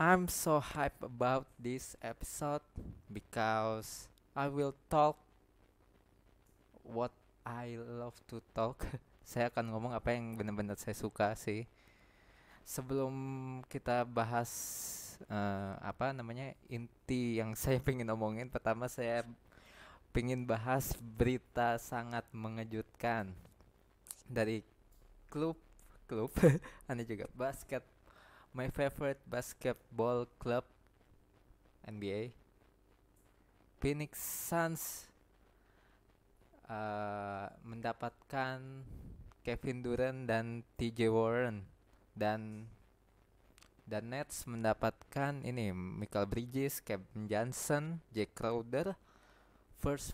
I'm so hyped about this episode because I will talk what I love to talk. saya akan ngomong apa yang benar-benar saya suka sih. Sebelum kita bahas uh, apa namanya inti yang saya pengen omongin, pertama saya pengen bahas berita sangat mengejutkan dari klub klub aneh juga basket my favorite basketball club NBA Phoenix Suns uh, mendapatkan Kevin Durant dan TJ Warren dan dan Nets mendapatkan ini Michael Bridges, Kevin Johnson, Jay Crowder first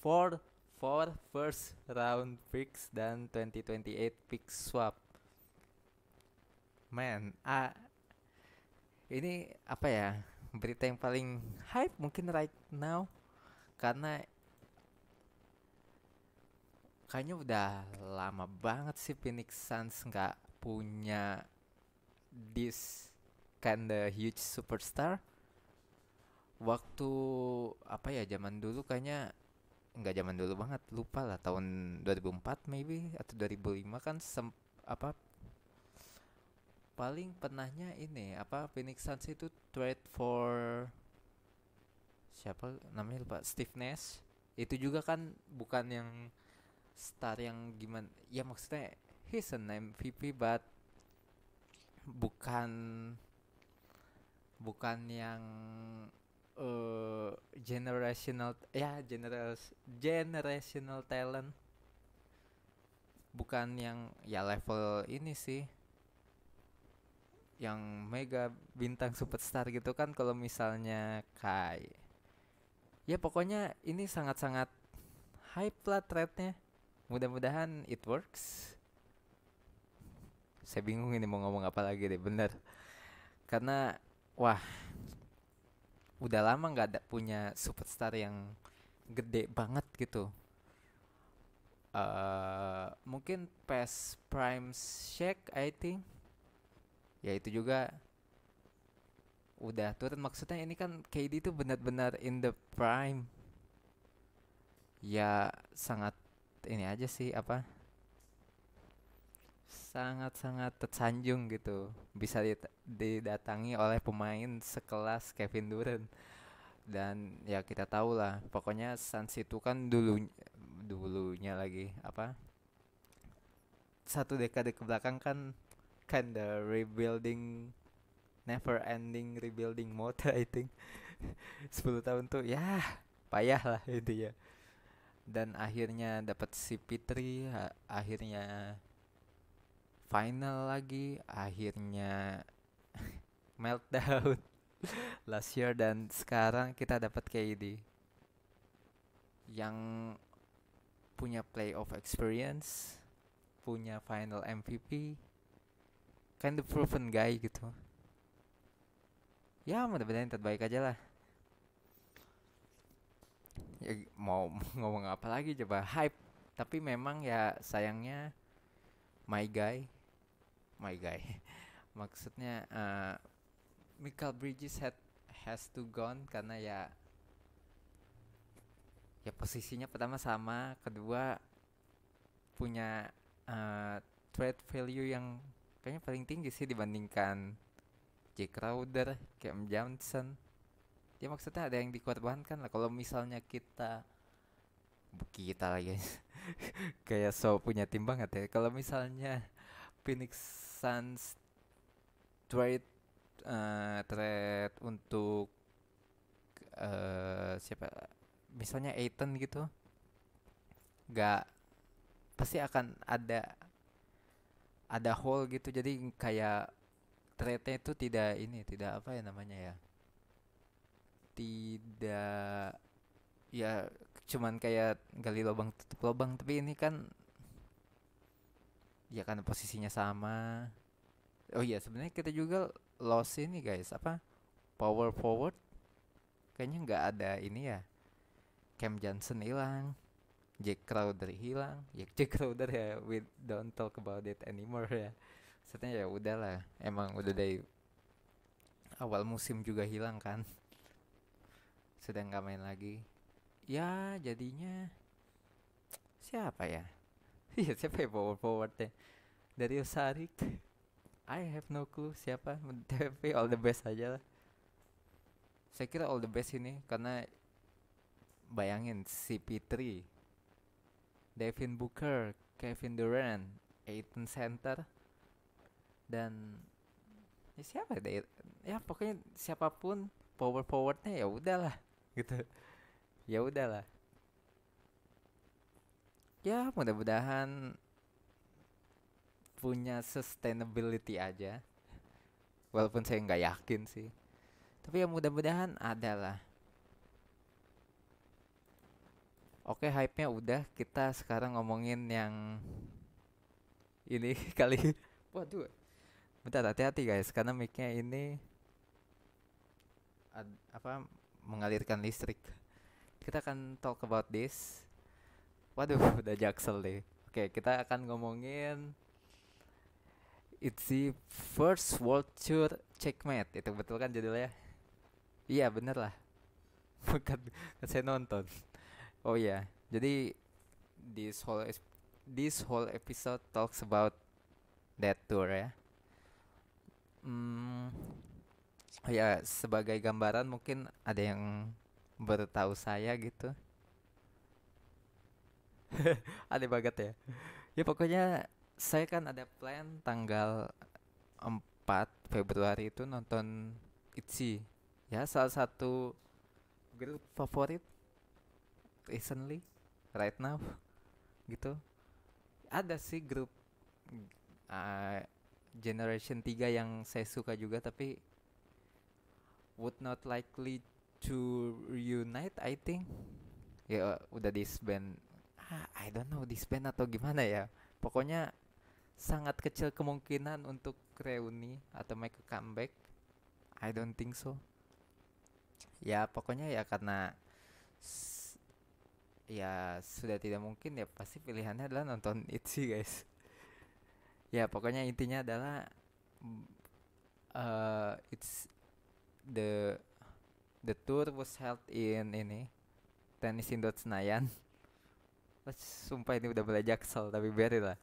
four four first round picks dan 2028 pick swap Man, ah, ini apa ya berita yang paling hype mungkin right now karena kayaknya udah lama banget sih Phoenix Suns nggak punya this kinda huge superstar waktu apa ya zaman dulu kayaknya nggak zaman dulu banget lupa lah tahun 2004 maybe atau 2005 kan sem apa paling pernahnya ini apa Phoenix Suns itu trade for siapa namanya lupa Steve Nash itu juga kan bukan yang star yang gimana ya maksudnya he's an MVP but bukan bukan yang uh, generational ya generals generational talent bukan yang ya level ini sih yang mega bintang superstar gitu kan kalau misalnya Kai ya pokoknya ini sangat-sangat hype lah threadnya mudah-mudahan it works saya bingung ini mau ngomong apa lagi deh bener karena wah udah lama nggak ada punya superstar yang gede banget gitu uh, mungkin past prime Shake I think ya itu juga udah turun maksudnya ini kan KD itu benar-benar in the prime ya sangat ini aja sih apa sangat-sangat tersanjung gitu bisa didatangi oleh pemain sekelas Kevin Durant dan ya kita tahu lah pokoknya Suns itu kan dulu dulunya lagi apa satu dekade kebelakang kan kan the rebuilding never ending rebuilding mode I think 10 tahun tuh ya payah lah itu ya dan akhirnya dapat si Fitri akhirnya final lagi akhirnya meltdown last year dan sekarang kita dapat KD yang punya playoff experience punya final MVP kind of proven guy gitu ya mudah-mudahan terbaik aja lah ya mau ngomong apa lagi coba hype tapi memang ya sayangnya my guy my guy maksudnya uh, Michael Bridges had has to gone karena ya ya posisinya pertama sama kedua punya uh, eh, trade value yang kayaknya paling tinggi sih dibandingkan Jake Crowder, Cam Johnson. Ya maksudnya ada yang dikorbankan lah. Kalau misalnya kita kita lagi kayak so punya tim banget ya. Kalau misalnya Phoenix Suns trade uh, trade untuk uh, siapa misalnya Aiton gitu nggak pasti akan ada ada hole gitu jadi kayak threadnya itu tidak ini tidak apa ya namanya ya tidak ya cuman kayak gali lubang tutup lubang tapi ini kan ya kan posisinya sama oh iya sebenarnya kita juga loss ini guys apa power forward kayaknya nggak ada ini ya Cam Johnson hilang Jack Crowder hilang Jack, Jack Crowder ya we don't talk about it anymore ya maksudnya ya udahlah emang udah nah. dari awal musim juga hilang kan Sedang nggak main lagi ya jadinya siapa ya iya siapa ya forward forwardnya dari Sarik I have no clue siapa tapi all the best aja lah saya kira all the best ini karena bayangin si 3 Devin Booker, Kevin Durant, Aiton Center, dan ya siapa ya? ya pokoknya siapapun power forwardnya ya udahlah gitu ya udahlah ya mudah-mudahan punya sustainability aja walaupun saya nggak yakin sih tapi ya mudah-mudahan adalah Oke, hype-nya udah. Kita sekarang ngomongin yang ini kali. Waduh. Bentar hati-hati guys karena mic-nya ini ad, apa mengalirkan listrik. Kita akan talk about this. Waduh, udah jaksel deh. Oke, kita akan ngomongin It's the first world tour checkmate. Itu betul kan judulnya? Iya, bener lah. Bukan saya nonton. Oh ya, yeah. jadi this whole this whole episode talks about that tour ya. Hmm, oh ya yeah, sebagai gambaran mungkin ada yang bertahu saya gitu. ada banget ya. Ya pokoknya saya kan ada plan tanggal 4 Februari itu nonton ITZY ya salah satu grup favorit recently right now gitu ada sih grup uh, generation 3 yang saya suka juga tapi would not likely to reunite I think ya udah disband ah, I don't know disband atau gimana ya pokoknya sangat kecil kemungkinan untuk reuni atau make a comeback I don't think so ya pokoknya ya karena ya sudah tidak mungkin ya pasti pilihannya adalah nonton itu sih guys ya pokoknya intinya adalah uh, it's the the tour was held in ini tenis indoor Senayan sumpah ini udah mulai jaksel tapi biarin lah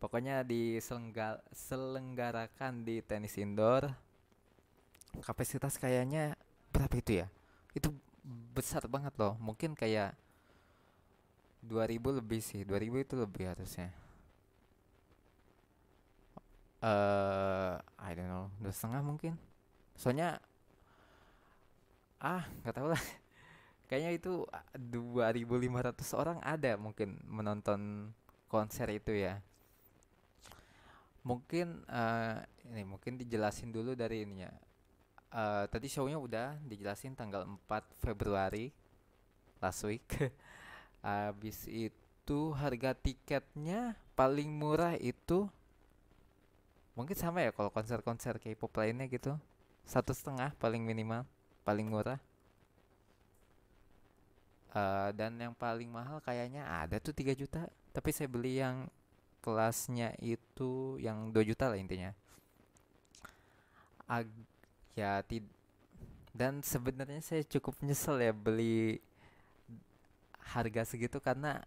pokoknya diselenggarakan selenggarakan di tenis indoor kapasitas kayaknya berapa itu ya itu besar banget loh mungkin kayak 2000 lebih sih 2000 itu lebih harusnya eh uh, I don't know dua setengah mungkin soalnya ah nggak tahu lah kayaknya itu 2500 ah, orang ada mungkin menonton konser itu ya mungkin uh, ini mungkin dijelasin dulu dari ininya uh, tadi shownya udah dijelasin tanggal 4 Februari last week Habis itu harga tiketnya paling murah itu mungkin sama ya kalau konser-konser K-pop lainnya gitu satu setengah paling minimal paling murah uh, dan yang paling mahal kayaknya ada tuh 3 juta tapi saya beli yang kelasnya itu yang 2 juta lah intinya Ag ya dan sebenarnya saya cukup nyesel ya beli harga segitu karena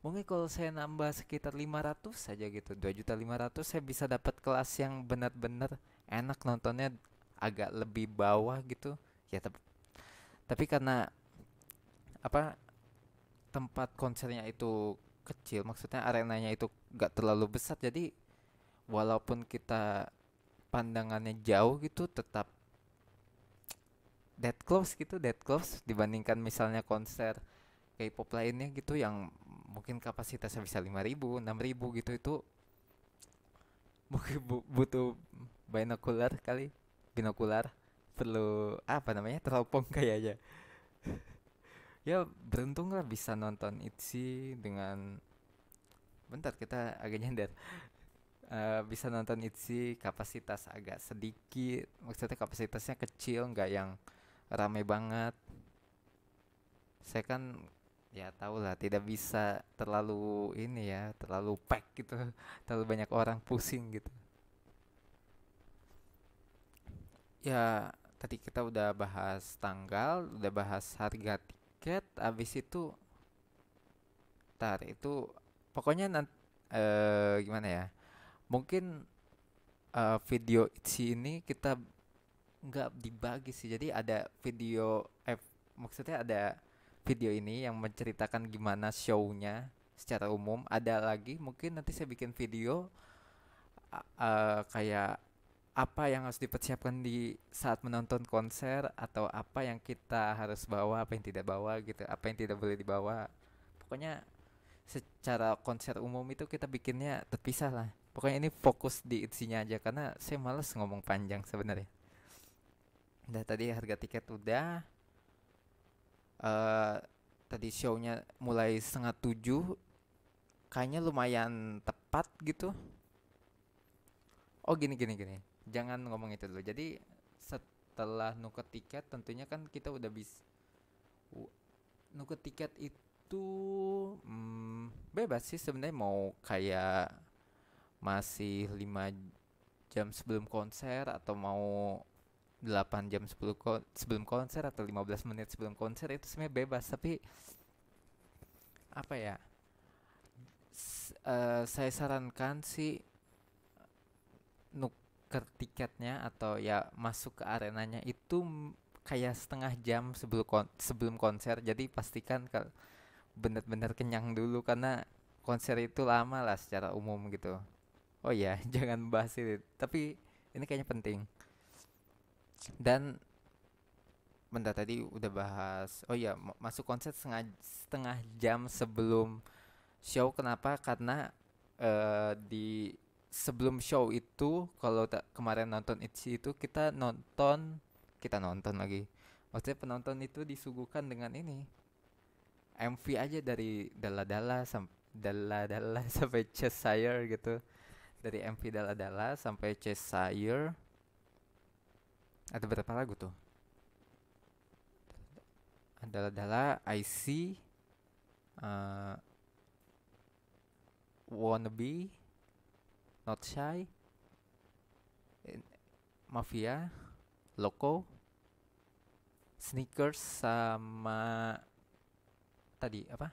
mungkin kalau saya nambah sekitar 500 saja gitu 2 juta 500 saya bisa dapat kelas yang benar-benar enak nontonnya agak lebih bawah gitu ya tapi tapi karena apa tempat konsernya itu kecil maksudnya arenanya itu gak terlalu besar jadi walaupun kita pandangannya jauh gitu tetap dead close gitu dead close dibandingkan misalnya konser K-pop lainnya gitu yang mungkin kapasitasnya bisa lima ribu enam ribu gitu itu mungkin bu butuh binokular kali, binokular perlu apa namanya? teropong kayaknya. ya beruntung lah bisa nonton ITZY dengan bentar kita agak nyender uh, bisa nonton ITZY kapasitas agak sedikit maksudnya kapasitasnya kecil nggak yang ramai banget saya kan ya tau lah tidak bisa terlalu ini ya terlalu pack gitu terlalu banyak orang pusing gitu ya tadi kita udah bahas tanggal udah bahas harga tiket habis itu tar itu pokoknya nanti e, eh, gimana ya mungkin e, video si ini kita nggak dibagi sih jadi ada video eh maksudnya ada video ini yang menceritakan gimana shownya secara umum ada lagi mungkin nanti saya bikin video uh, kayak apa yang harus dipersiapkan di saat menonton konser atau apa yang kita harus bawa apa yang tidak bawa gitu apa yang tidak boleh dibawa pokoknya secara konser umum itu kita bikinnya terpisah lah pokoknya ini fokus di isinya aja karena saya males ngomong panjang sebenarnya udah tadi harga tiket udah Eh, tadi shownya mulai setengah tujuh kayaknya lumayan tepat gitu oh gini gini gini jangan ngomong itu dulu jadi setelah nuker tiket tentunya kan kita udah bisa nuker tiket itu hmm, bebas sih sebenarnya mau kayak masih lima jam sebelum konser atau mau 8 jam sepuluh ko sebelum konser atau 15 menit sebelum konser itu sebenarnya bebas tapi apa ya S uh, saya sarankan sih nuker tiketnya atau ya masuk ke arenanya itu kayak setengah jam sebelum kon sebelum konser jadi pastikan kalau benar bener kenyang dulu karena konser itu lama lah secara umum gitu oh ya jangan bahas itu tapi ini kayaknya penting dan bentar tadi udah bahas oh ya masuk konsep setengah setengah jam sebelum show kenapa karena uh, di sebelum show itu kalau kemarin nonton itu itu kita nonton kita nonton lagi maksudnya penonton itu disuguhkan dengan ini MV aja dari dala-dala sam dala-dala sampai Cheshire gitu dari MV dala-dala sampai Cheshire ada berapa lagu tuh adalah adalah I see uh, be, not shy eh, mafia loco sneakers sama tadi apa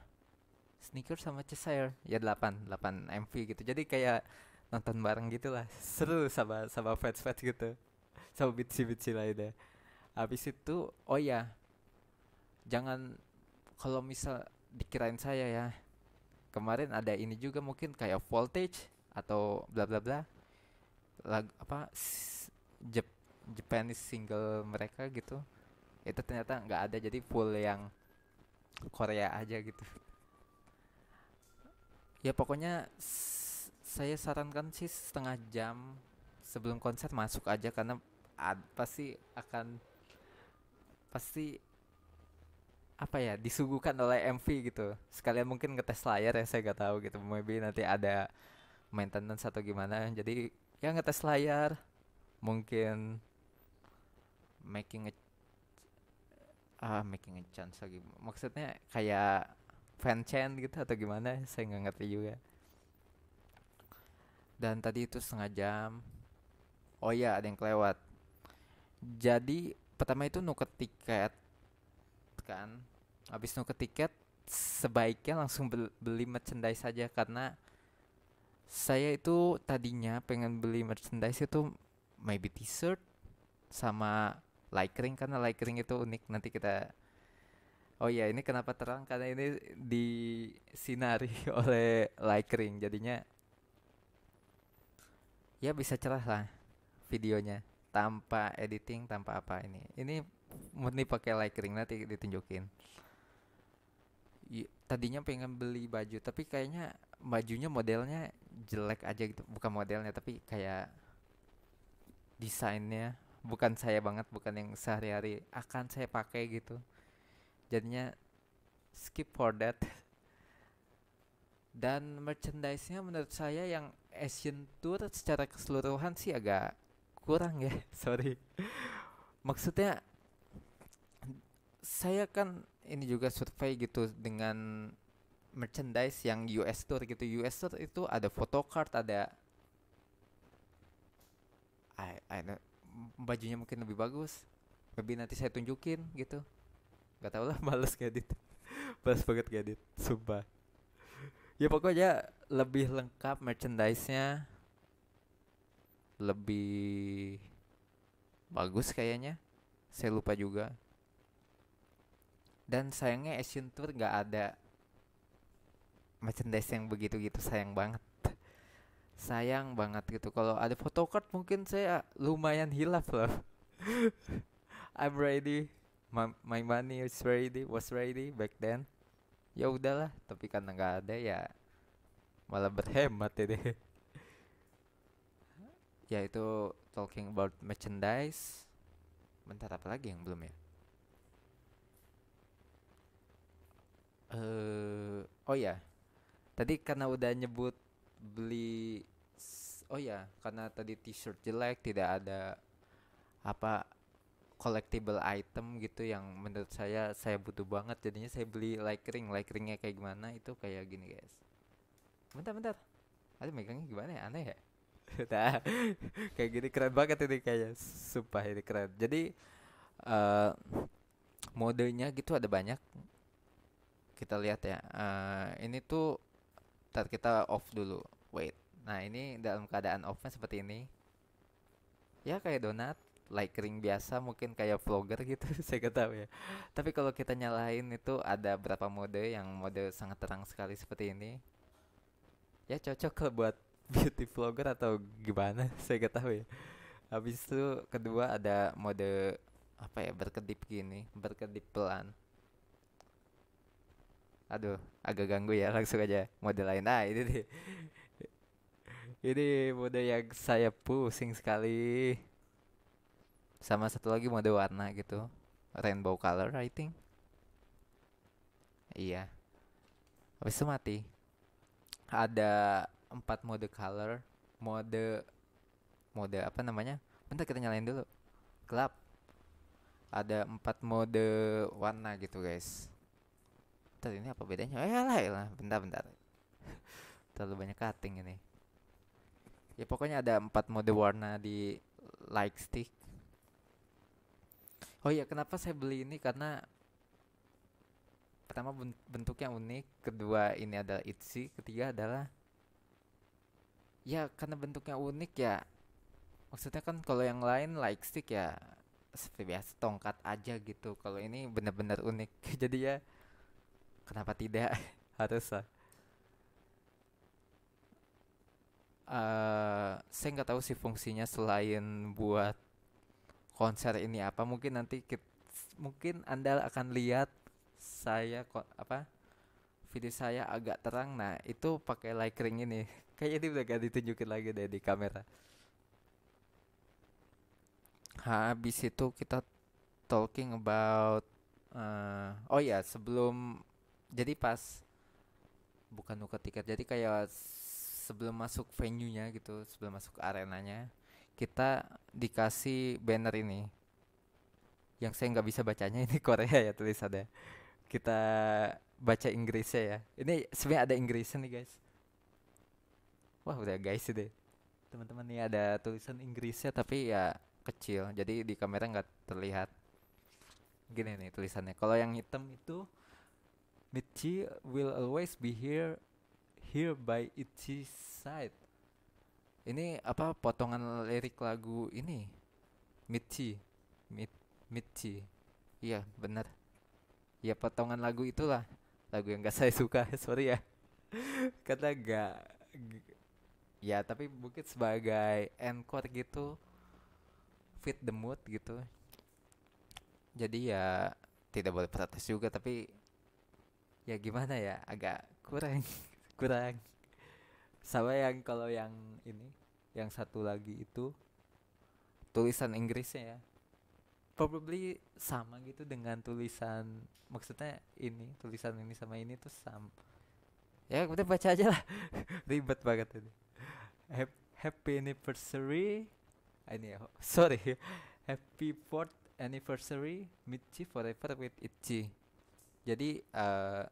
sneakers sama Cesair ya 8 8 MV gitu jadi kayak nonton bareng gitulah seru sama sama fans fans gitu sama bitsi-bitsi lainnya habis itu oh ya jangan kalau misal dikirain saya ya kemarin ada ini juga mungkin kayak voltage atau bla bla bla lag apa Jep, Japanese single mereka gitu itu ternyata nggak ada jadi full yang Korea aja gitu ya pokoknya saya sarankan sih setengah jam sebelum konser masuk aja karena pasti akan pasti apa ya disuguhkan oleh MV gitu sekalian mungkin ngetes layar ya saya nggak tahu gitu maybe nanti ada maintenance atau gimana jadi ya ngetes layar mungkin making a ah uh, making a chance lagi maksudnya kayak fan chain gitu atau gimana saya nggak ngerti juga dan tadi itu setengah jam oh ya ada yang kelewat jadi pertama itu nuker tiket kan habis nuker tiket sebaiknya langsung beli merchandise saja karena saya itu tadinya pengen beli merchandise itu maybe t-shirt sama ring karena ring itu unik nanti kita oh ya ini kenapa terang karena ini disinari oleh ring jadinya ya bisa cerah lah videonya tanpa editing tanpa apa ini ini murni pakai Lightroom nanti ditunjukin tadinya pengen beli baju tapi kayaknya bajunya modelnya jelek aja gitu bukan modelnya tapi kayak desainnya bukan saya banget bukan yang sehari-hari akan saya pakai gitu jadinya skip for that dan merchandise-nya menurut saya yang Asian Tour secara keseluruhan sih agak kurang ya sorry maksudnya saya kan ini juga survei gitu dengan merchandise yang US tour gitu US tour itu ada photocard ada I, I know, bajunya mungkin lebih bagus lebih nanti saya tunjukin gitu nggak tau lah males kredit males banget kredit sumpah ya pokoknya lebih lengkap merchandise-nya lebih bagus kayaknya saya lupa juga dan sayangnya Asian Tour nggak ada merchandise yang begitu-gitu sayang banget sayang banget gitu kalau ada photocard mungkin saya lumayan hilaf loh I'm ready my, my money is ready was ready back then ya udahlah tapi karena nggak ada ya malah berhemat ini yaitu talking about merchandise. Bentar apa lagi yang belum ya? Uh, oh ya, yeah. tadi karena udah nyebut beli, oh ya, yeah, karena tadi t-shirt jelek tidak ada apa collectible item gitu yang menurut saya saya butuh banget jadinya saya beli like ring like ringnya kayak gimana itu kayak gini guys bentar bentar ada megangnya gimana ya aneh ya nah, kayak gini keren banget ini kayaknya sumpah ini keren jadi uh, modenya gitu ada banyak kita lihat ya uh, ini tuh ntar kita off dulu wait nah ini dalam keadaan offnya seperti ini ya kayak donat like ring biasa mungkin kayak vlogger gitu saya gak tahu ya tapi kalau kita nyalain itu ada berapa mode yang mode sangat terang sekali seperti ini ya cocok ke buat beauty vlogger atau gimana saya gak tahu ya habis itu kedua ada mode apa ya berkedip gini berkedip pelan aduh agak ganggu ya langsung aja mode lain Nah ini deh ini mode yang saya pusing sekali sama satu lagi mode warna gitu rainbow color I think iya habis itu mati ada empat mode color mode mode apa namanya bentar kita nyalain dulu gelap ada empat mode warna gitu guys bentar ini apa bedanya eh lah ya lah bentar bentar terlalu banyak cutting ini ya pokoknya ada empat mode warna di light stick oh iya kenapa saya beli ini karena pertama bentuknya unik kedua ini adalah itzy ketiga adalah ya karena bentuknya unik ya maksudnya kan kalau yang lain like stick ya seperti biasa tongkat aja gitu kalau ini benar-benar unik jadi ya kenapa tidak harus lah uh, saya nggak tahu sih fungsinya selain buat konser ini apa mungkin nanti kita, mungkin anda akan lihat saya apa video saya agak terang nah itu pakai ring ini Kayaknya ini udah gak ditunjukin lagi deh di kamera. Habis itu kita talking about uh, oh ya sebelum jadi pas bukan buka tiket jadi kayak sebelum masuk venue-nya gitu sebelum masuk arenanya kita dikasih banner ini yang saya nggak bisa bacanya ini Korea ya tulisannya kita baca Inggrisnya ya ini sebenarnya ada Inggrisnya nih guys wah udah guys deh teman-teman nih ada tulisan Inggrisnya tapi ya kecil jadi di kamera nggak terlihat gini nih tulisannya kalau yang hitam itu Michi will always be here here by its side ini apa potongan lirik lagu ini Michi Mit, Michi iya bener ya potongan lagu itulah lagu yang gak saya suka sorry ya kata gak ya tapi Bukit sebagai encore gitu fit the mood gitu jadi ya tidak boleh protes juga tapi ya gimana ya agak kurang kurang sama yang kalau yang ini yang satu lagi itu tulisan Inggrisnya ya probably sama gitu dengan tulisan maksudnya ini tulisan ini sama ini tuh sama ya kemudian baca aja lah ribet banget ini happy anniversary ah, ini ya, sorry happy fourth anniversary Michi forever with Itchy jadi uh,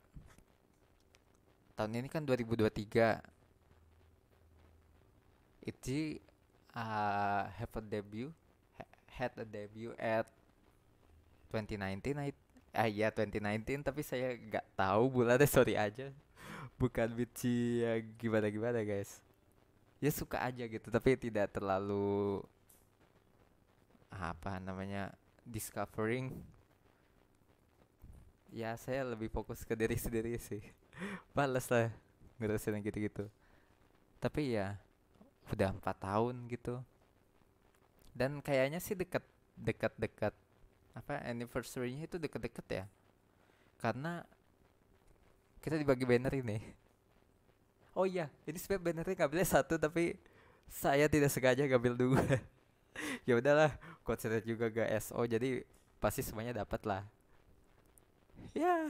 tahun ini kan 2023 Itchy uh, have a debut had a debut at 2019 nineteen, ah ya 2019 tapi saya nggak tahu bulannya sorry aja bukan Michi yang gimana gimana guys ya suka aja gitu tapi tidak terlalu apa namanya discovering ya saya lebih fokus ke diri sendiri sih balas lah ngerasain gitu-gitu tapi ya udah empat tahun gitu dan kayaknya sih dekat dekat dekat apa anniversary-nya itu deket-deket ya karena kita dibagi banner ini oh iya ini sebenarnya ngambilnya satu tapi saya tidak sengaja ngambil dua ya udahlah konsernya juga gak SO oh, jadi pasti semuanya dapat lah ya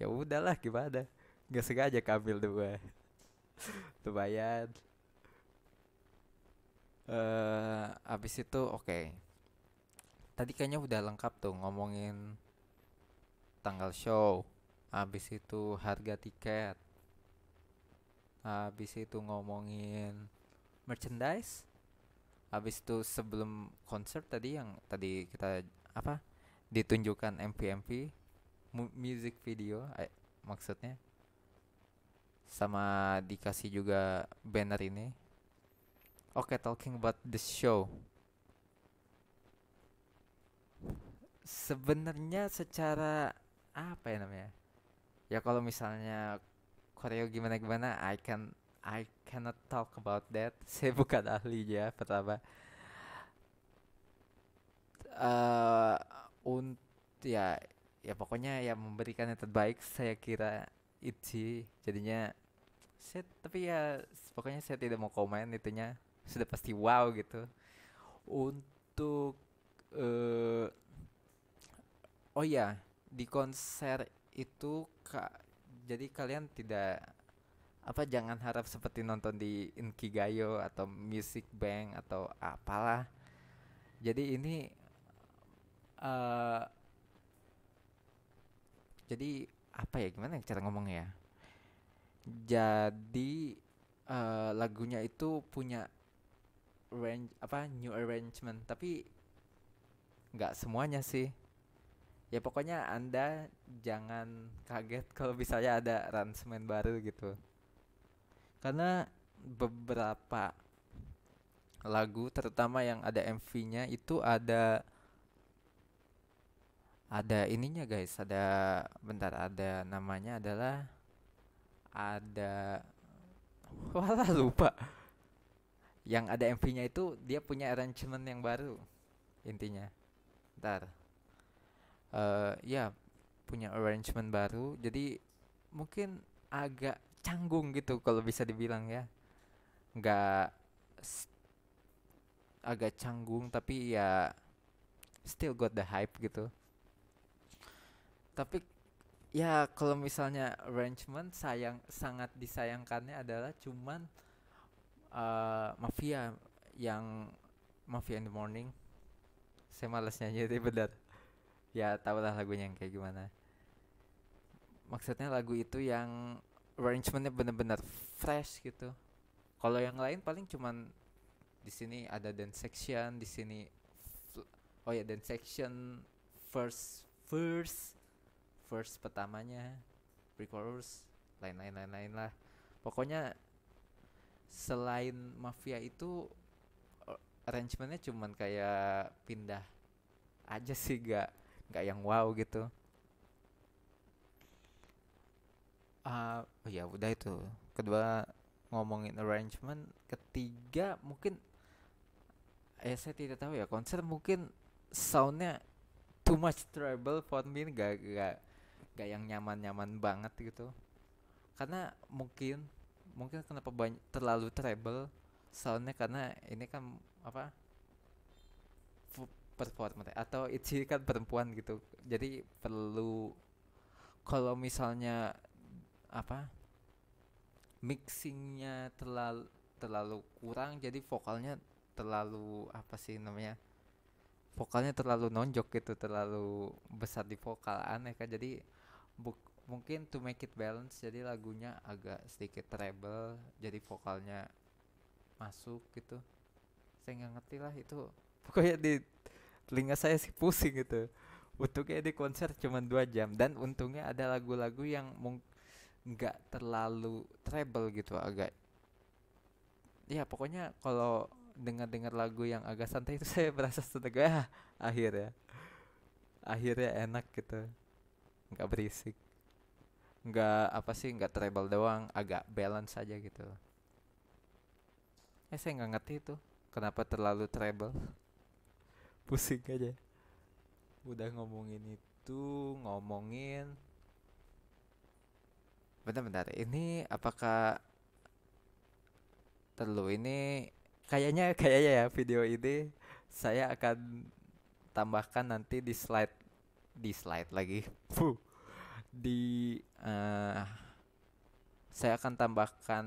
ya udahlah gimana nggak sengaja ngambil dua lumayan eh uh, abis itu oke okay. tadi kayaknya udah lengkap tuh ngomongin tanggal show abis itu harga tiket habis itu ngomongin merchandise habis itu sebelum konser tadi yang tadi kita apa ditunjukkan MV MV mu music video eh, maksudnya sama dikasih juga banner ini oke okay, talking about the show sebenarnya secara apa ya namanya ya kalau misalnya Korea gimana gimana I can I cannot talk about that saya bukan ahli ya, pertama uh, unt ya ya pokoknya ya memberikan yang terbaik saya kira itu jadinya saya tapi ya pokoknya saya tidak mau komen itunya sudah pasti wow gitu untuk uh, oh ya di konser itu kak jadi kalian tidak apa jangan harap seperti nonton di Inkigayo atau Music Bank atau apalah. Jadi ini uh, jadi apa ya gimana ya cara ngomong ya? Jadi uh, lagunya itu punya range apa new arrangement tapi nggak semuanya sih ya pokoknya anda jangan kaget kalau misalnya ada ransemen baru gitu karena beberapa lagu terutama yang ada MV-nya itu ada ada ininya guys ada bentar ada namanya adalah ada walah lupa yang ada MV-nya itu dia punya arrangement yang baru intinya bentar uh, ya punya arrangement baru jadi mungkin agak canggung gitu kalau bisa dibilang ya nggak agak canggung tapi ya still got the hype gitu tapi ya kalau misalnya arrangement sayang sangat disayangkannya adalah cuman uh, mafia yang mafia in the morning saya malas nyanyi tapi benar ya tau lah lagunya yang kayak gimana maksudnya lagu itu yang arrangementnya bener-bener fresh gitu kalau yang lain paling cuman di sini ada dance section di sini oh ya dance section first first first pertamanya pre-chorus lain-lain lain-lain lah pokoknya selain mafia itu eh, arrangementnya cuman kayak pindah aja sih gak nggak yang wow gitu uh, oh ya udah itu kedua ngomongin arrangement ketiga mungkin eh saya tidak tahu ya konser mungkin soundnya too much trouble for me gak gak gak yang nyaman nyaman banget gitu karena mungkin mungkin kenapa banyak terlalu treble soundnya karena ini kan apa performa atau itu kan perempuan gitu jadi perlu kalau misalnya apa mixingnya terlalu terlalu kurang jadi vokalnya terlalu apa sih namanya vokalnya terlalu nonjok gitu terlalu besar di vokal aneh kan jadi bu mungkin to make it balance jadi lagunya agak sedikit treble jadi vokalnya masuk gitu saya nggak ngerti lah itu pokoknya di telinga saya sih pusing gitu untungnya di konser cuma dua jam dan untungnya ada lagu-lagu yang nggak terlalu treble gitu agak ya pokoknya kalau dengar-dengar lagu yang agak santai itu saya berasa seneng ah, akhirnya akhirnya enak gitu nggak berisik nggak apa sih nggak treble doang agak balance aja gitu eh saya nggak ngerti itu kenapa terlalu treble pusing aja udah ngomongin itu ngomongin bentar-bentar ini apakah terlalu ini kayaknya kayaknya ya video ini saya akan tambahkan nanti di slide di slide lagi Fuh. di uh, saya akan tambahkan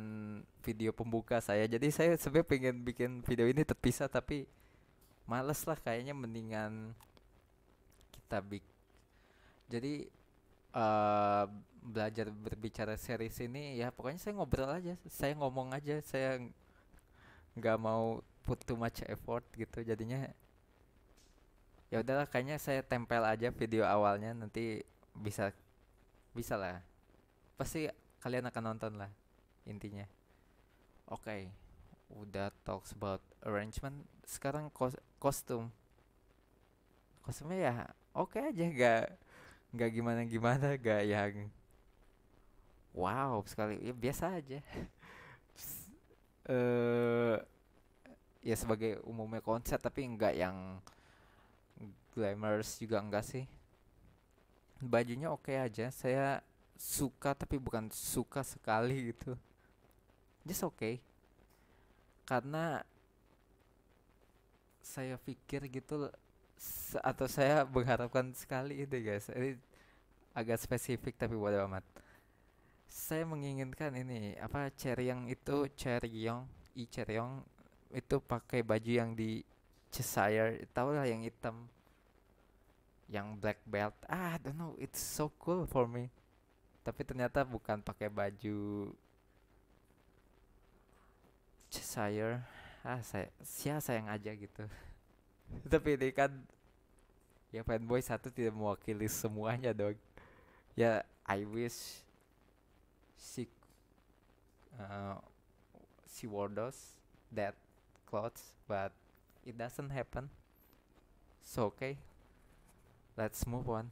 video pembuka saya jadi saya sebenarnya pengen bikin video ini terpisah tapi males lah kayaknya mendingan kita big jadi uh, belajar berbicara series ini ya pokoknya saya ngobrol aja saya ngomong aja saya nggak mau put too much effort gitu jadinya ya udahlah kayaknya saya tempel aja video awalnya nanti bisa bisa lah pasti kalian akan nonton lah intinya oke okay. udah talks about arrangement sekarang kos kostum kostumnya ya oke okay aja gak gak gimana gimana gak yang wow sekali ya biasa aja eh uh, ya sebagai umumnya konsep tapi nggak yang glamorous juga enggak sih bajunya oke okay aja saya suka tapi bukan suka sekali gitu just okay karena saya pikir gitu atau saya mengharapkan sekali itu guys ini agak spesifik tapi buat amat saya menginginkan ini apa cherry yang itu cherry yang i yang itu pakai baju yang di Cheshire tau lah yang hitam yang black belt ah I don't know it's so cool for me tapi ternyata bukan pakai baju Cheshire ah saya sia sayang aja gitu tapi ini kan ya fanboy satu tidak mewakili semuanya dong ya I wish si uh, si Wardos that clothes but it doesn't happen so okay let's move on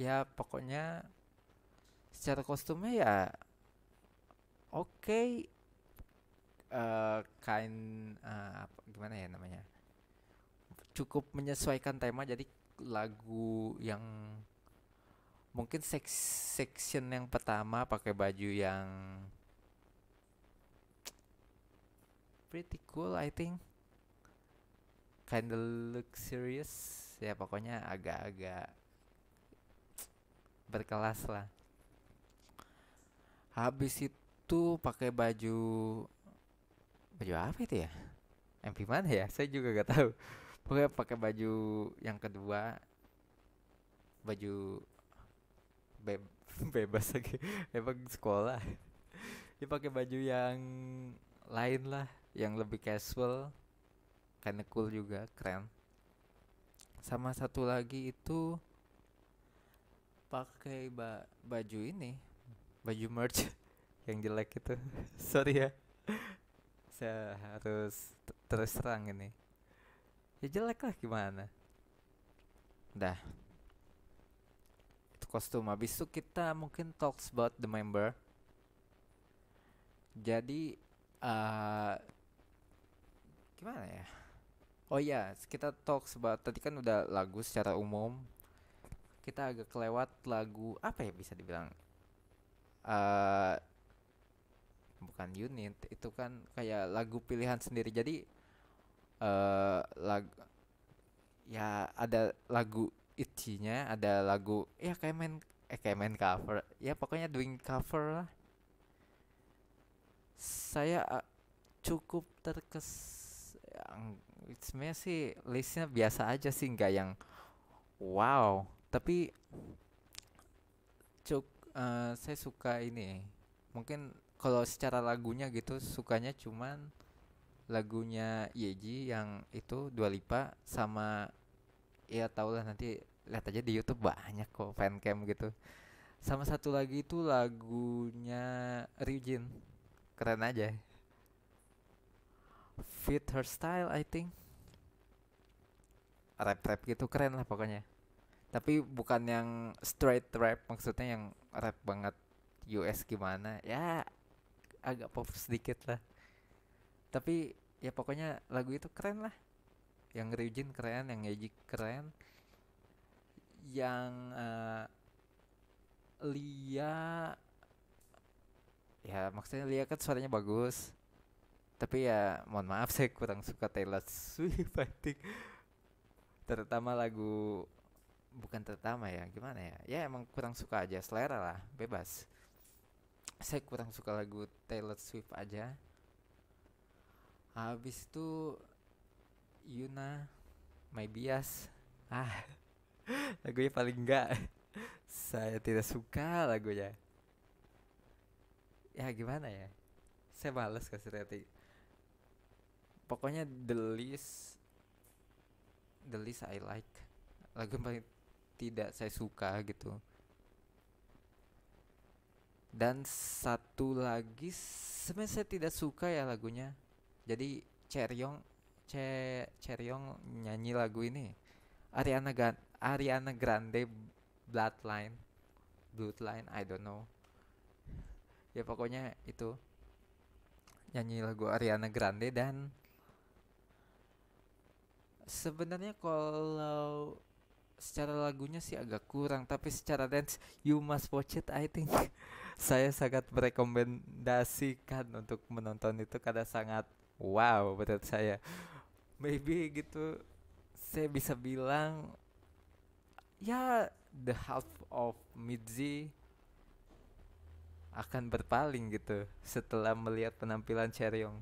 ya pokoknya secara kostumnya ya oke okay, uh, kain uh, apa, gimana ya namanya cukup menyesuaikan tema jadi lagu yang mungkin seks section yang pertama pakai baju yang pretty cool I think look luxurious ya pokoknya agak-agak berkelas lah habis itu pakai baju baju apa itu ya MP mana ya saya juga gak tahu pokoknya pakai baju yang kedua baju be bebas lagi emang sekolah dia pakai baju yang lain lah yang lebih casual karena cool juga keren sama satu lagi itu pakai ba baju ini baju merch yang jelek itu sorry ya saya harus terus terang ini ya jelek lah gimana dah itu kostum habis itu kita mungkin talks about the member jadi uh, gimana ya oh ya yeah, kita talks about tadi kan udah lagu secara umum kita agak kelewat lagu apa ya bisa dibilang uh, bukan unit itu kan kayak lagu pilihan sendiri jadi uh, eh, lagu ya ada lagu itchinya ada lagu ya kayak main eh kayak main cover ya pokoknya doing cover lah saya uh, cukup terkes yang sebenarnya sih listnya biasa aja sih nggak yang wow tapi cuk uh, saya suka ini mungkin kalau secara lagunya gitu sukanya cuman lagunya Yeji yang itu Dua Lipa sama ya tau lah nanti lihat aja di YouTube banyak kok fancam gitu sama satu lagi itu lagunya Ryujin keren aja fit her style I think rap rap gitu keren lah pokoknya tapi bukan yang straight rap maksudnya yang rap banget US gimana ya agak pop sedikit lah tapi ya pokoknya lagu itu keren lah yang Ryujin keren yang Yeji keren yang uh, Lia ya maksudnya Lia kan suaranya bagus tapi ya mohon maaf saya kurang suka Taylor Swift I think terutama lagu bukan terutama ya gimana ya ya emang kurang suka aja selera lah bebas saya kurang suka lagu Taylor Swift aja habis itu Yuna My Bias ah lagunya paling enggak saya tidak suka lagunya ya gimana ya saya balas kasih rating pokoknya the least the least I like lagu paling tidak saya suka gitu dan satu lagi sebenarnya saya tidak suka ya lagunya jadi Cheryong Che Cheryong nyanyi lagu ini Ariana Gan Ariana Grande Bloodline Bloodline I don't know ya pokoknya itu nyanyi lagu Ariana Grande dan sebenarnya kalau secara lagunya sih agak kurang tapi secara dance you must watch it I think saya sangat merekomendasikan untuk menonton itu karena sangat wow menurut saya. Maybe gitu saya bisa bilang ya the half of Midzi akan berpaling gitu setelah melihat penampilan Cheryong.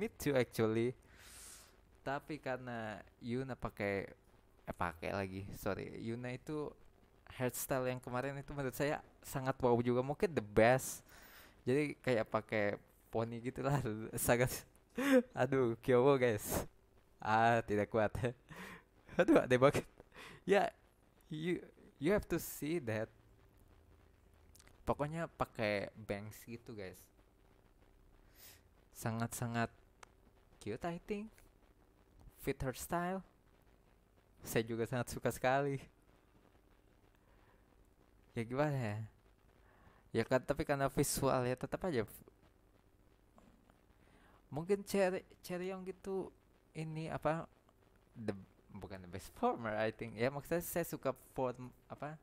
Me too actually. Tapi karena Yuna pakai eh pakai lagi, sorry. Yuna itu hairstyle yang kemarin itu menurut saya sangat wow juga mungkin the best jadi kayak pakai poni gitulah sangat aduh kyowo guys ah tidak kuat aduh ada banget ya yeah, you you have to see that pokoknya pakai bangs gitu guys sangat-sangat cute I think fit her style saya juga sangat suka sekali ya gimana ya ya kan tapi karena visual ya tetap aja mungkin Cherry Cherry yang gitu ini apa the bukan the best former I think ya maksudnya saya suka form apa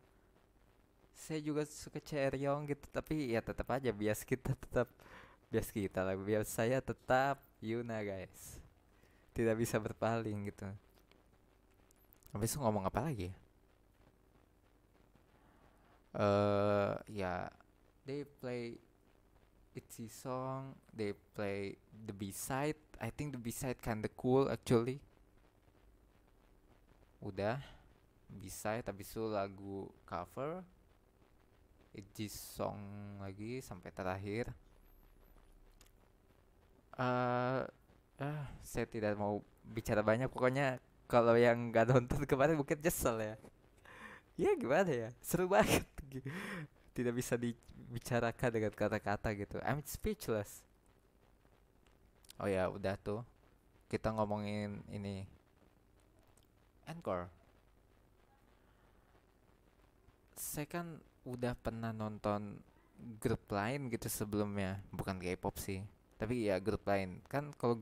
saya juga suka Cherry yang gitu tapi ya tetap aja bias kita tetap bias kita lah bias saya tetap Yuna guys tidak bisa berpaling gitu habis itu ngomong apa lagi ya uh, ya they play itsy song they play the b side I think the b side kinda cool actually udah b side tapi itu lagu cover itsy song lagi sampai terakhir uh, uh, saya tidak mau bicara banyak pokoknya kalau yang nggak nonton kemarin mungkin jessel ya ya gimana ya seru banget tidak bisa dibicarakan dengan kata-kata gitu I'm speechless oh ya udah tuh kita ngomongin ini Encore saya kan udah pernah nonton grup lain gitu sebelumnya bukan K-pop sih tapi ya grup lain kan kalau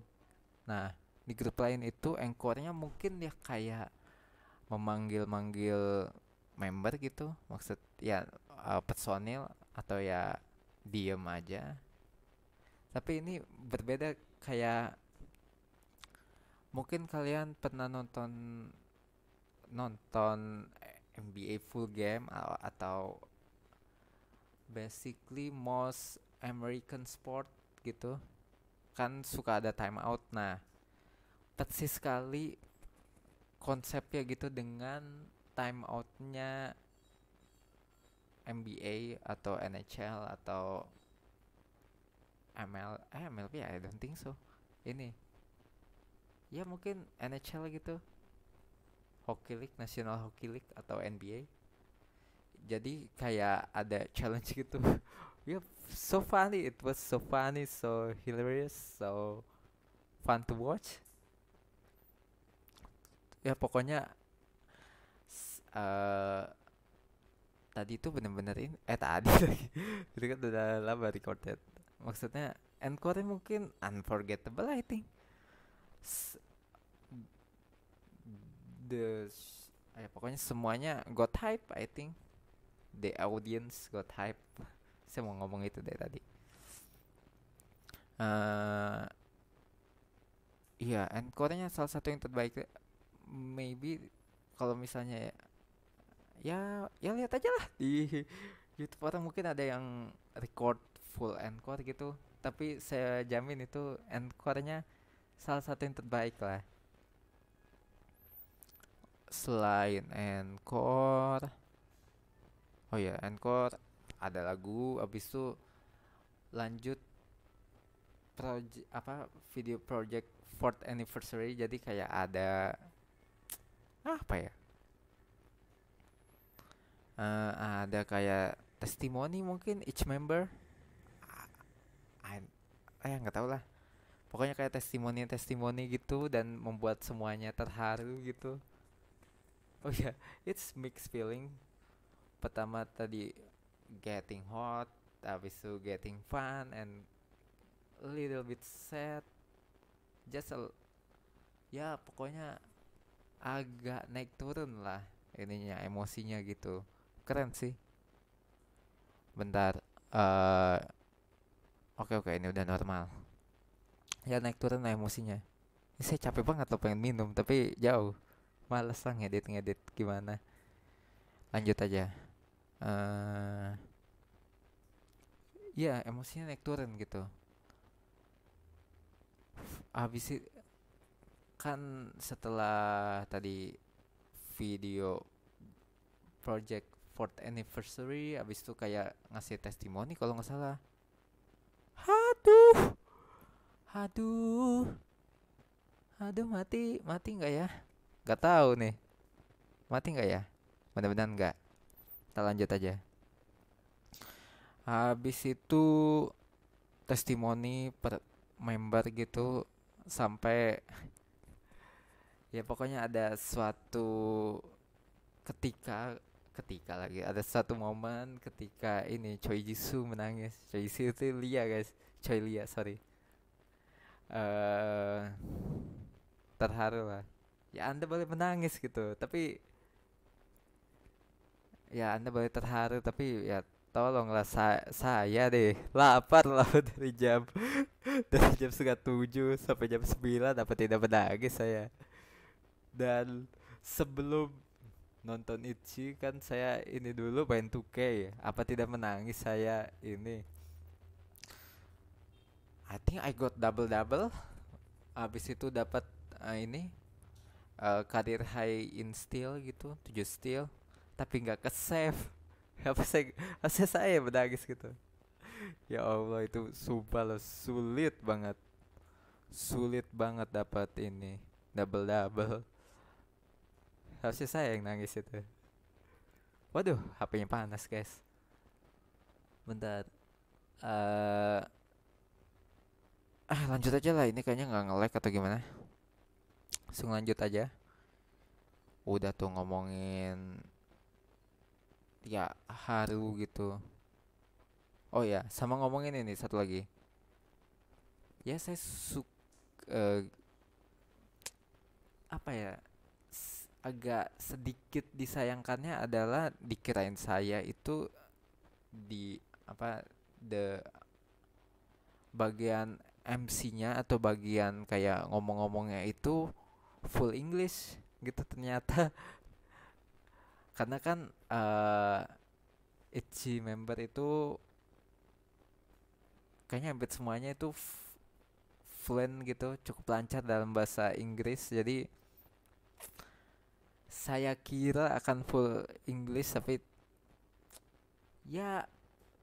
nah di grup lain itu encore-nya mungkin ya kayak memanggil-manggil member gitu maksud ya uh, personil atau ya diem aja tapi ini berbeda kayak mungkin kalian pernah nonton nonton NBA full game atau basically most American sport gitu kan suka ada time out nah persis sekali konsepnya gitu dengan time outnya NBA atau NHL atau ML eh MLB ya? I don't think so ini ya mungkin NHL gitu Hockey League National Hockey League atau NBA jadi kayak ada challenge gitu yep, ya, so funny it was so funny so hilarious so fun to watch ya pokoknya uh, tadi itu bener-bener ini eh tadi lagi itu kan udah lama recorded maksudnya encore mungkin unforgettable I think S the eh, pokoknya semuanya got hype I think the audience got hype saya mau ngomong itu dari tadi uh, iya yeah, encore-nya salah satu yang terbaik maybe kalau misalnya ya ya lihat aja lah di YouTube orang mungkin ada yang record full encore gitu tapi saya jamin itu encore-nya salah satu yang terbaik lah selain encore oh ya encore ada lagu abis itu lanjut project apa video project fourth anniversary jadi kayak ada apa ya uh, ada kayak testimoni mungkin each member I, I, ah, ya, nggak tau lah pokoknya kayak testimoni testimoni gitu dan membuat semuanya terharu gitu oh ya yeah. it's mixed feeling pertama tadi getting hot tapi itu getting fun and a little bit sad just a, ya pokoknya agak naik turun lah ininya emosinya gitu keren sih bentar uh, oke oke ini udah normal ya naik turun naik emosinya ini saya capek banget loh pengen minum tapi jauh males lah ngedit ngedit gimana lanjut aja uh, ya emosinya naik turun gitu habis itu kan setelah tadi video project fourth anniversary abis itu kayak ngasih testimoni kalau nggak salah Haduh, haduh, haduh mati mati nggak ya nggak tahu nih mati nggak ya Benar-benar nggak kita lanjut aja habis itu testimoni per member gitu sampai ya pokoknya ada suatu ketika ketika lagi ada satu momen ketika ini Choi Jisoo menangis Choi Jisoo itu Lia guys Choi Lia sorry uh, terharu lah ya anda boleh menangis gitu tapi ya anda boleh terharu tapi ya tolonglah sa saya deh lapar lah dari jam dari jam setengah tujuh sampai jam sembilan dapat tidak menangis saya dan sebelum nonton Itchy kan saya ini dulu main 2K Apa tidak menangis saya ini? I think I got double double. Habis itu dapat uh, ini uh, karir high in steel gitu, 7 steel tapi nggak ke save. Apa saya saya saya menangis gitu. ya Allah itu sumpah loh, sulit banget. Sulit banget dapat ini double double Harusnya saya yang nangis itu. Waduh, HP-nya panas, guys. Bentar. Uh, ah, lanjut aja lah. Ini kayaknya nggak nge atau gimana. Langsung lanjut aja. Udah tuh ngomongin ya haru gitu. Oh ya, sama ngomongin ini satu lagi. Ya saya suka uh, eh, apa ya? agak sedikit disayangkannya adalah dikirain saya itu di apa the bagian MC-nya atau bagian kayak ngomong-ngomongnya itu full English gitu ternyata karena kan uh, eh, Itchy member itu kayaknya hampir semuanya itu fluent gitu cukup lancar dalam bahasa Inggris jadi saya kira akan full English tapi ya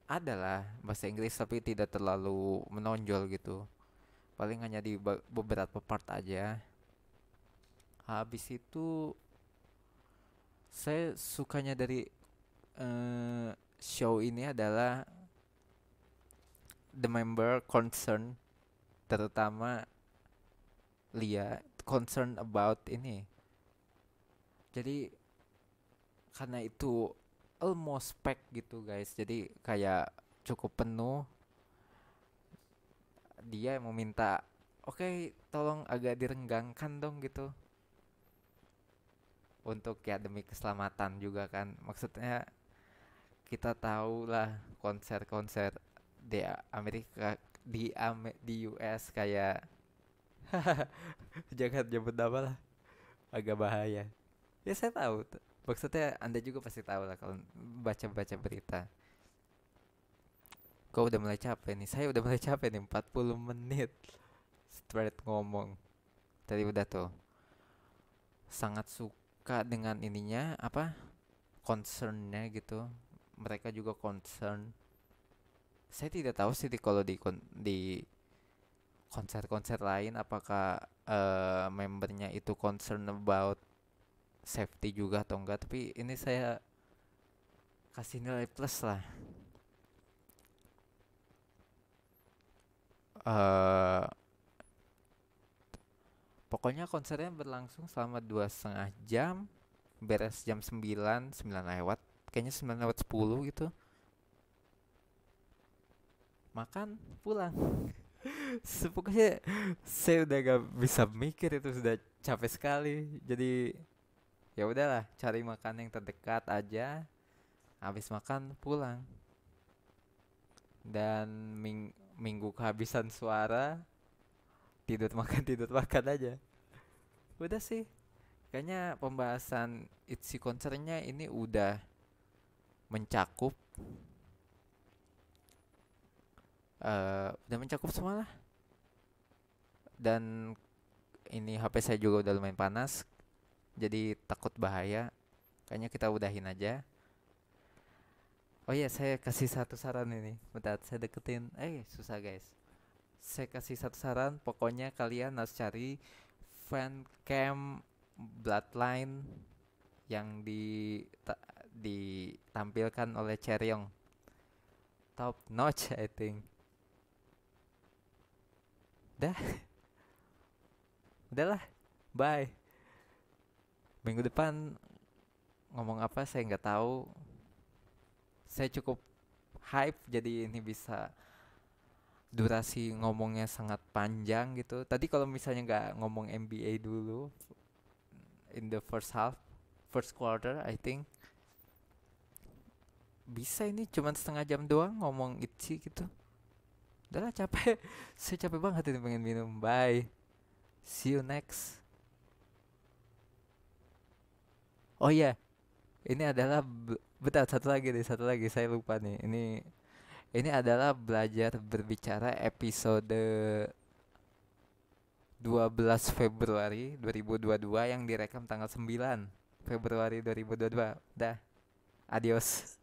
adalah bahasa Inggris tapi tidak terlalu menonjol gitu paling hanya di beberapa part aja habis itu saya sukanya dari uh, show ini adalah the member concern terutama Lia concern about ini jadi karena itu almost pack gitu guys jadi kayak cukup penuh dia mau minta, oke okay, tolong agak direnggangkan dong gitu untuk ya demi keselamatan juga kan maksudnya kita tahu lah konser-konser di Amerika di Am di US kayak jangan jemput nama lah agak bahaya ya saya tahu maksudnya anda juga pasti tahu lah kalau baca baca berita kau udah mulai capek nih saya udah mulai capek nih 40 menit straight ngomong tadi udah tuh sangat suka dengan ininya apa concernnya gitu mereka juga concern saya tidak tahu sih di kalau di kon, di konser-konser lain apakah uh, membernya itu concern about safety juga atau enggak tapi ini saya kasih nilai plus lah uh, pokoknya konsernya berlangsung selama dua setengah jam beres jam sembilan sembilan lewat kayaknya sembilan lewat sepuluh gitu makan pulang sepukanya saya udah gak bisa mikir itu sudah capek sekali jadi ya udahlah cari makan yang terdekat aja habis makan pulang dan ming minggu kehabisan suara tidur makan tidur makan aja udah sih kayaknya pembahasan itsi konsernya ini udah mencakup uh, udah mencakup semua dan ini HP saya juga udah lumayan panas jadi takut bahaya kayaknya kita udahin aja oh iya saya kasih satu saran ini bentar saya deketin eh susah guys saya kasih satu saran pokoknya kalian harus cari fan cam bloodline yang di ta, ditampilkan oleh Cheryong top notch I think dah udahlah bye minggu depan ngomong apa saya nggak tahu saya cukup hype jadi ini bisa durasi ngomongnya sangat panjang gitu tadi kalau misalnya nggak ngomong MBA dulu in the first half first quarter I think bisa ini cuman setengah jam doang ngomong itu gitu udahlah capek saya capek banget ini pengen minum bye see you next oh iya ini adalah betul satu lagi deh satu lagi saya lupa nih ini ini adalah belajar berbicara episode 12 Februari 2022 yang direkam tanggal 9 Februari 2022 dah adios